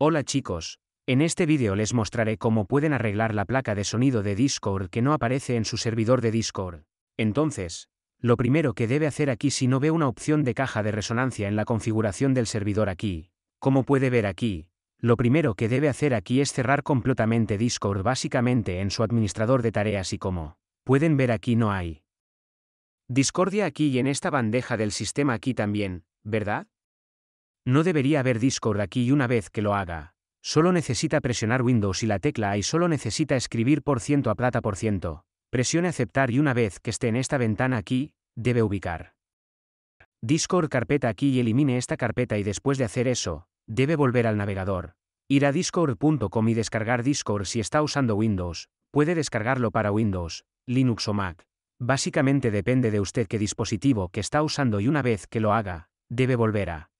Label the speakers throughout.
Speaker 1: Hola chicos, en este vídeo les mostraré cómo pueden arreglar la placa de sonido de Discord que no aparece en su servidor de Discord. Entonces, lo primero que debe hacer aquí si no ve una opción de caja de resonancia en la configuración del servidor aquí, como puede ver aquí, lo primero que debe hacer aquí es cerrar completamente Discord básicamente en su administrador de tareas y como pueden ver aquí no hay. Discordia aquí y en esta bandeja del sistema aquí también, ¿verdad? No debería haber Discord aquí y una vez que lo haga, solo necesita presionar Windows y la tecla A y solo necesita escribir por ciento a plata por ciento. Presione aceptar y una vez que esté en esta ventana aquí, debe ubicar. Discord carpeta aquí y elimine esta carpeta y después de hacer eso, debe volver al navegador. Ir a discord.com y descargar Discord si está usando Windows, puede descargarlo para Windows, Linux o Mac. Básicamente depende de usted qué dispositivo que está usando y una vez que lo haga, debe volver a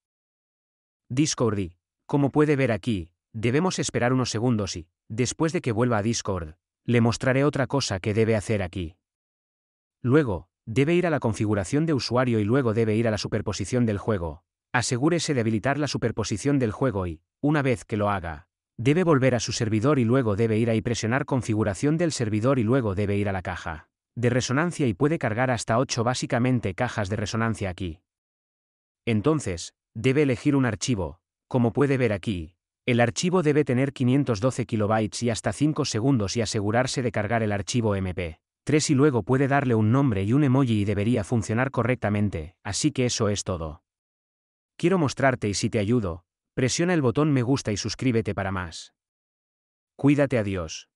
Speaker 1: Discord y, como puede ver aquí, debemos esperar unos segundos y, después de que vuelva a Discord, le mostraré otra cosa que debe hacer aquí. Luego, debe ir a la configuración de usuario y luego debe ir a la superposición del juego. Asegúrese de habilitar la superposición del juego y, una vez que lo haga, debe volver a su servidor y luego debe ir ahí presionar configuración del servidor y luego debe ir a la caja de resonancia y puede cargar hasta 8 básicamente cajas de resonancia aquí. Entonces, Debe elegir un archivo, como puede ver aquí. El archivo debe tener 512 kilobytes y hasta 5 segundos y asegurarse de cargar el archivo MP3 y luego puede darle un nombre y un emoji y debería funcionar correctamente, así que eso es todo. Quiero mostrarte y si te ayudo, presiona el botón me gusta y suscríbete para más. Cuídate adiós.